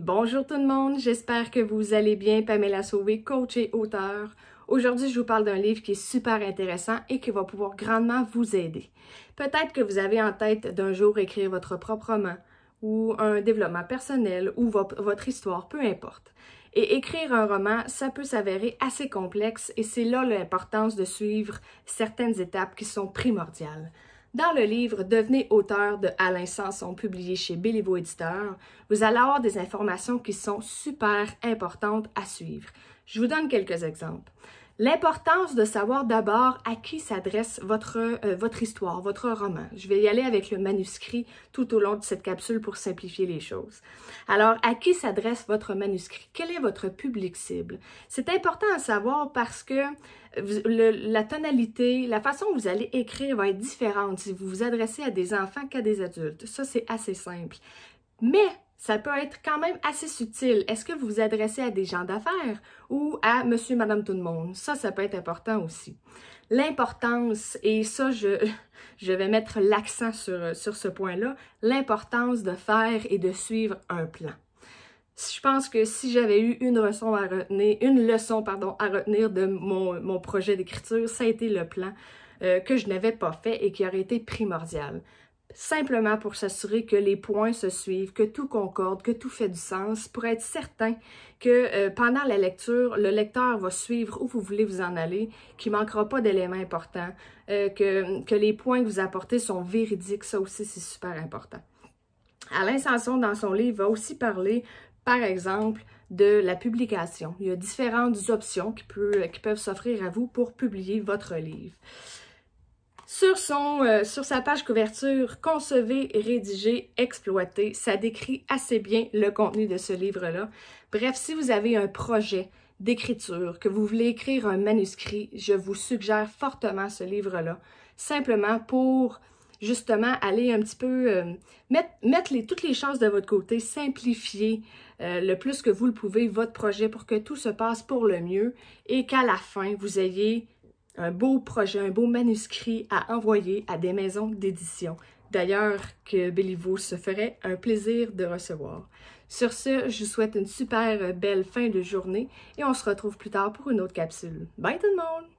Bonjour tout le monde, j'espère que vous allez bien. Pamela Sauvé, coach et auteur. Aujourd'hui, je vous parle d'un livre qui est super intéressant et qui va pouvoir grandement vous aider. Peut-être que vous avez en tête d'un jour écrire votre propre roman ou un développement personnel ou votre histoire, peu importe. Et écrire un roman, ça peut s'avérer assez complexe et c'est là l'importance de suivre certaines étapes qui sont primordiales. Dans le livre Devenez auteur de Alain Sanson, publié chez Béliveau Éditeur, vous allez avoir des informations qui sont super importantes à suivre. Je vous donne quelques exemples. L'importance de savoir d'abord à qui s'adresse votre, euh, votre histoire, votre roman. Je vais y aller avec le manuscrit tout au long de cette capsule pour simplifier les choses. Alors, à qui s'adresse votre manuscrit? Quel est votre public cible? C'est important à savoir parce que euh, la tonalité, la façon où vous allez écrire va être différente si vous vous adressez à des enfants qu'à des adultes. Ça, c'est assez simple. Mais ça peut être quand même assez subtil. Est-ce que vous vous adressez à des gens d'affaires ou à monsieur, madame, tout le monde? Ça, ça peut être important aussi. L'importance, et ça, je, je vais mettre l'accent sur, sur ce point-là, l'importance de faire et de suivre un plan. Je pense que si j'avais eu une leçon à retenir, une leçon pardon, à retenir de mon, mon projet d'écriture, ça a été le plan euh, que je n'avais pas fait et qui aurait été primordial simplement pour s'assurer que les points se suivent, que tout concorde, que tout fait du sens, pour être certain que euh, pendant la lecture, le lecteur va suivre où vous voulez vous en aller, qu'il ne manquera pas d'éléments importants, euh, que, les points que vous apportez sont véridiques, ça aussi c'est super important. Alain Sanson, dans son livre, va aussi parler, par exemple, de la publication. Il y a différentes options qui peuvent s'offrir à vous pour publier votre livre. Sur, son, euh, sur sa page couverture, Concevez, rédigez, exploitez, ça décrit assez bien le contenu de ce livre-là. Bref, si vous avez un projet d'écriture, que vous voulez écrire un manuscrit, je vous suggère fortement ce livre-là, simplement pour justement aller un petit peu euh, mettre, mettre les, toutes les chances de votre côté, simplifier euh, le plus que vous le pouvez votre projet pour que tout se passe pour le mieux et qu'à la fin, vous ayez un beau projet, un beau manuscrit à envoyer à des maisons d'édition. D'ailleurs, que Béliveau se ferait un plaisir de recevoir. Sur ce, je vous souhaite une super belle fin de journée et on se retrouve plus tard pour une autre capsule. Bye tout le monde!